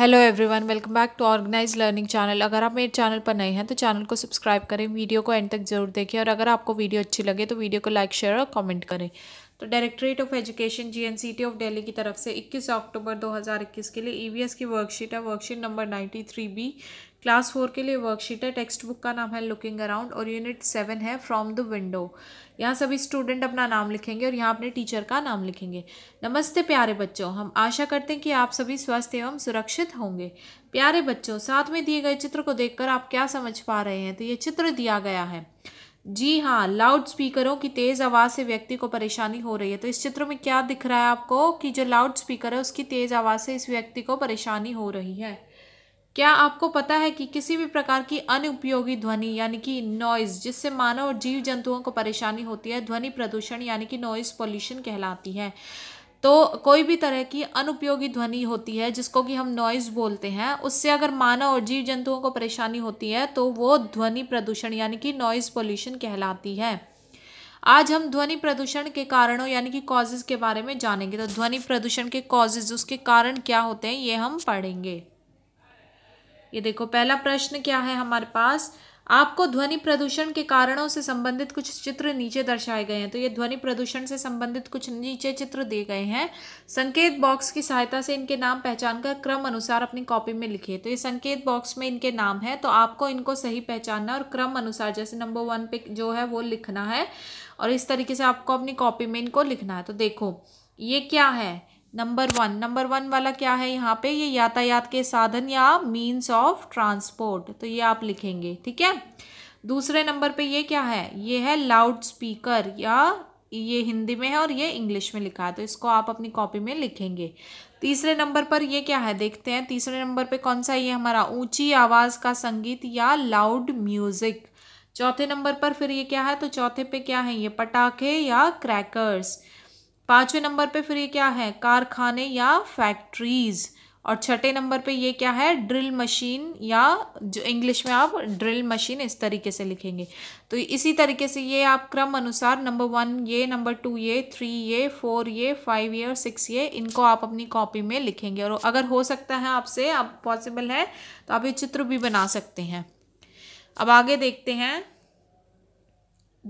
hello everyone welcome back to organize learning channel अगर आप मेरे चैनल पर नए हैं तो चैनल को सब्सक्राइब करें वीडियो को एंड तक जरूर देखें और अगर आपको वीडियो अच्छी लगे तो वीडियो को लाइक शेयर और कमेंट करें तो directorate of education GNCT of Delhi की तरफ से 21 अक्टूबर 2021 के लिए ईवीएस e की वर्कशीट है worksheet number 93 B class four के लिए वर्कशीट है टेक्स्ट बुक का नाम है लुकिंग अराउंड और यूनिट सेवन है फ्रॉम द विंडो यहाँ सभी स्टूडेंट अपना नाम लिखेंगे और यहाँ अपने टीचर का नाम लिखेंगे नमस्ते प्यारे बच्चों हम आशा करते हैं कि आप सभी स्वस्थ एवं सुरक्षित होंगे प्यारे बच्चों साथ में दिए गए चित्र को देखकर आप क्या समझ पा रहे हैं तो ये चित्र दिया गया है जी हाँ लाउड स्पीकरों की तेज़ आवाज़ से व्यक्ति को परेशानी हो रही है तो इस चित्र में क्या दिख रहा है आपको कि जो लाउड स्पीकर है उसकी तेज़ आवाज़ से इस व्यक्ति को परेशानी हो रही है क्या आपको पता है कि किसी भी प्रकार की अनुपयोगी ध्वनि यानी कि नॉइज़ जिससे मानव और जीव जंतुओं को परेशानी होती है ध्वनि प्रदूषण यानी कि नॉइज़ पॉल्यूशन कहलाती है तो कोई भी तरह की अनुपयोगी ध्वनि होती है जिसको कि हम नॉइज़ बोलते हैं उससे अगर मानव और जीव जंतुओं को परेशानी होती है तो वो ध्वनि प्रदूषण यानी कि नॉइज़ पोल्यूशन कहलाती है आज हम ध्वनि प्रदूषण के कारणों यानी कि कॉजेज़ के बारे में जानेंगे तो ध्वनि प्रदूषण के कॉजेज़ उसके कारण क्या होते हैं ये हम पढ़ेंगे ये देखो पहला प्रश्न क्या है हमारे पास आपको ध्वनि प्रदूषण के कारणों से संबंधित कुछ चित्र नीचे दर्शाए गए हैं तो ये ध्वनि प्रदूषण से संबंधित कुछ नीचे चित्र दिए गए हैं संकेत बॉक्स की सहायता से इनके नाम पहचान कर क्रम अनुसार अपनी कॉपी में लिखिए तो ये संकेत बॉक्स में इनके नाम है तो आपको इनको सही पहचानना और क्रम अनुसार जैसे नंबर वन पे जो है वो लिखना है और इस तरीके से आपको अपनी कॉपी में इनको लिखना है तो देखो ये क्या है नंबर वन नंबर वन वाला क्या है यहाँ पे ये यातायात के साधन या मीन्स ऑफ ट्रांसपोर्ट तो ये आप लिखेंगे ठीक है दूसरे नंबर पे ये क्या है ये है लाउड स्पीकर या ये हिंदी में है और ये इंग्लिश में लिखा है तो इसको आप अपनी कॉपी में लिखेंगे तीसरे नंबर पर ये क्या है देखते हैं तीसरे नंबर पे कौन सा ये हमारा ऊंची आवाज़ का संगीत या लाउड म्यूज़िक चौथे नंबर पर फिर ये क्या है तो चौथे पे क्या है ये पटाखे या क्रैकर्स पाँचवें नंबर पे फिर ये क्या है कारखाने या फैक्ट्रीज़ और छठे नंबर पे ये क्या है ड्रिल मशीन या जो इंग्लिश में आप ड्रिल मशीन इस तरीके से लिखेंगे तो इसी तरीके से ये आप क्रम अनुसार नंबर वन ये नंबर टू ये थ्री ये फोर ये फाइव ये और सिक्स ये इनको आप अपनी कॉपी में लिखेंगे और अगर हो सकता है आपसे आप पॉसिबल है तो आप ये चित्र भी बना सकते हैं अब आगे देखते हैं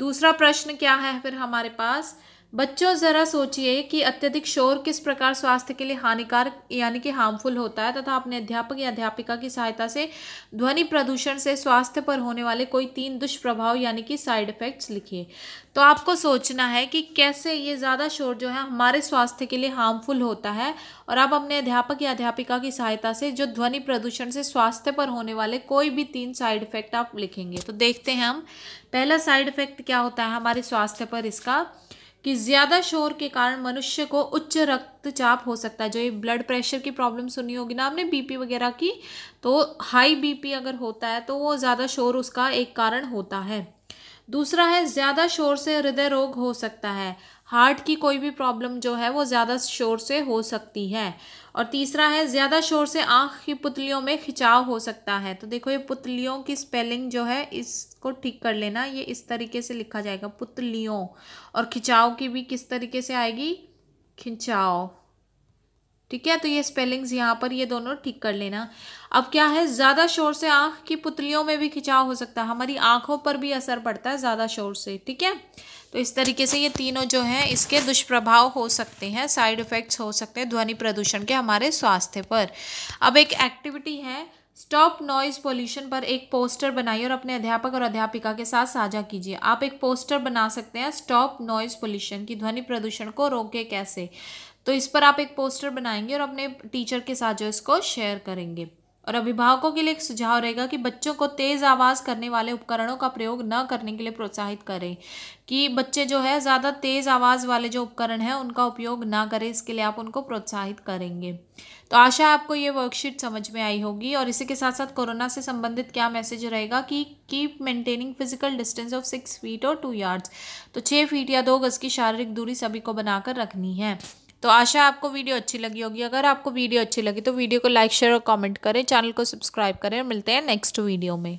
दूसरा प्रश्न क्या है फिर हमारे पास बच्चों ज़रा सोचिए कि अत्यधिक शोर किस प्रकार स्वास्थ्य के लिए हानिकारक यानी कि हार्मफुल होता है तथा अपने अध्यापक या अध्यापिका की सहायता से ध्वनि प्रदूषण से स्वास्थ्य पर होने वाले कोई तीन दुष्प्रभाव यानी कि साइड इफेक्ट्स लिखिए तो आपको सोचना है कि कैसे ये ज़्यादा शोर जो है हमारे स्वास्थ्य के लिए हार्मफुल होता है और आप अपने अध्यापक या अध्यापिका की सहायता से जो ध्वनि प्रदूषण से स्वास्थ्य पर होने वाले कोई भी तीन साइड इफेक्ट आप लिखेंगे तो देखते हैं हम पहला साइड इफेक्ट क्या होता है हमारे स्वास्थ्य पर इसका कि ज़्यादा शोर के कारण मनुष्य को उच्च रक्तचाप हो सकता है जो ये ब्लड प्रेशर की प्रॉब्लम सुनी होगी ना आपने बीपी वगैरह की तो हाई बीपी अगर होता है तो वो ज़्यादा शोर उसका एक कारण होता है दूसरा है ज़्यादा शोर से हृदय रोग हो सकता है हार्ट की कोई भी प्रॉब्लम जो है वो ज़्यादा शोर से हो सकती है और तीसरा है ज़्यादा शोर से आँख की पुतलियों में खिंचाव हो सकता है तो देखो ये पुतलियों की स्पेलिंग जो है इसको ठीक कर लेना ये इस तरीके से लिखा जाएगा पुतलियों और खिंचाव की भी किस तरीके से आएगी खिंचाव ठीक है तो ये स्पेलिंग्स यहाँ पर ये दोनों ठीक कर लेना अब क्या है ज़्यादा शोर से आँख की पुतलियों में भी खिंचाव हो सकता है हमारी आँखों पर भी असर पड़ता है ज़्यादा शोर से ठीक है तो इस तरीके से ये तीनों जो हैं इसके दुष्प्रभाव हो सकते हैं साइड इफ़ेक्ट्स हो सकते हैं ध्वनि प्रदूषण के हमारे स्वास्थ्य पर अब एक एक्टिविटी है स्टॉप नॉइज पोल्यूशन पर एक पोस्टर बनाइए और अपने अध्यापक और अध्यापिका के साथ साझा कीजिए आप एक पोस्टर बना सकते हैं स्टॉप नॉइज पॉल्यूशन की ध्वनि प्रदूषण को रोके कैसे तो इस पर आप एक पोस्टर बनाएंगे और अपने टीचर के साथ जो इसको शेयर करेंगे और अभिभावकों के लिए एक सुझाव रहेगा कि बच्चों को तेज़ आवाज़ करने वाले उपकरणों का प्रयोग न करने के लिए प्रोत्साहित करें कि बच्चे जो है ज़्यादा तेज़ आवाज़ वाले जो उपकरण हैं उनका उपयोग ना करें इसके लिए आप उनको प्रोत्साहित करेंगे तो आशा है आपको ये वर्कशीट समझ में आई होगी और इसी के साथ साथ कोरोना से संबंधित क्या मैसेज रहेगा कि keep maintaining physical distance of six feet और टू यार्ड्स तो छः फीट या दो गज़ की शारीरिक दूरी सभी को बनाकर रखनी है तो आशा आपको वीडियो अच्छी लगी होगी अगर आपको वीडियो अच्छी लगी तो वीडियो को लाइक शेयर और कमेंट करें चैनल को सब्सक्राइब करें मिलते हैं नेक्स्ट वीडियो में